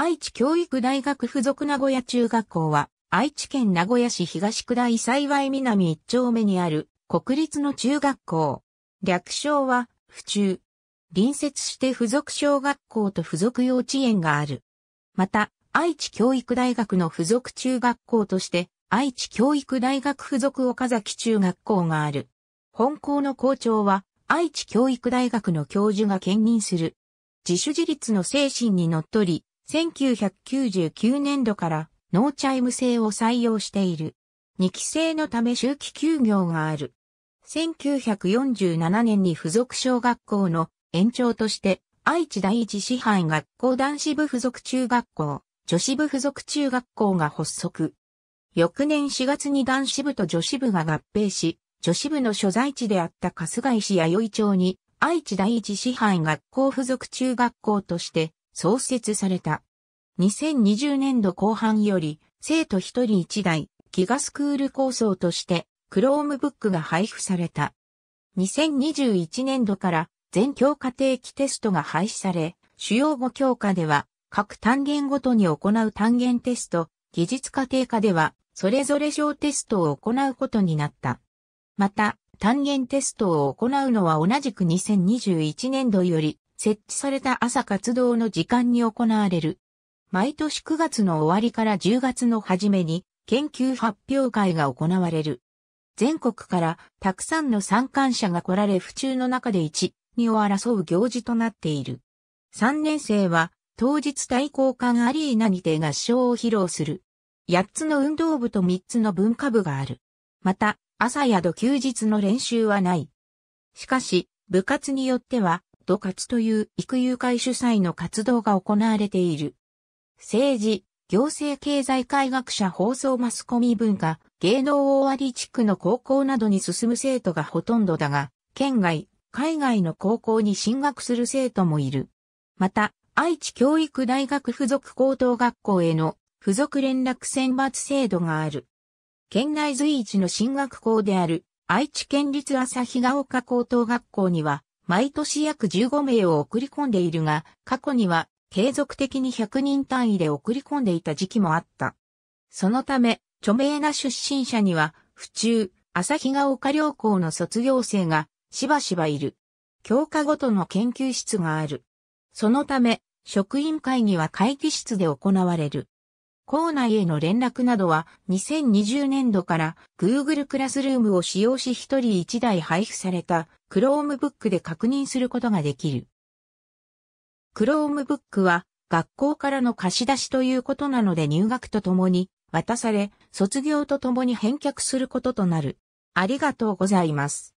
愛知教育大学附属名古屋中学校は、愛知県名古屋市東区大幸南一丁目にある国立の中学校。略称は、府中。隣接して附属小学校と附属幼稚園がある。また、愛知教育大学の附属中学校として、愛知教育大学附属岡崎中学校がある。本校の校長は、愛知教育大学の教授が兼任する。自主自立の精神にのっとり、1999年度からノーチャイム制を採用している。2期生のため周期休業がある。1947年に付属小学校の延長として愛知第一師範学校男子部付属中学校、女子部付属中学校が発足。翌年4月に男子部と女子部が合併し、女子部の所在地であった春日井市弥生町に愛知第一師範学校付属中学校として創設された。2020年度後半より、生徒一人一台、ギガスクール構想として、Chromebook が配布された。2021年度から全教科定期テストが廃止され、主要5教科では、各単元ごとに行う単元テスト、技術家庭科では、それぞれ小テストを行うことになった。また、単元テストを行うのは同じく2021年度より、設置された朝活動の時間に行われる。毎年9月の終わりから10月の初めに研究発表会が行われる。全国からたくさんの参観者が来られ府中の中で1、2を争う行事となっている。3年生は当日対抗館アリーナにて合唱を披露する。8つの運動部と3つの文化部がある。また、朝や土休日の練習はない。しかし、部活によっては、ド活という育友会主催の活動が行われている。政治、行政経済科学者放送マスコミ文化、芸能大割地区の高校などに進む生徒がほとんどだが、県外、海外の高校に進学する生徒もいる。また、愛知教育大学附属高等学校への付属連絡選抜制度がある。県内随一の進学校である愛知県立朝日ヶ丘高等学校には毎年約15名を送り込んでいるが、過去には継続的に100人単位で送り込んでいた時期もあった。そのため、著名な出身者には、府中、朝日が丘良校の卒業生がしばしばいる。教科ごとの研究室がある。そのため、職員会議は会議室で行われる。校内への連絡などは2020年度から Google クラスルームを使用し1人1台配布された Chromebook で確認することができる。Chromebook は学校からの貸し出しということなので入学とともに渡され、卒業とともに返却することとなる。ありがとうございます。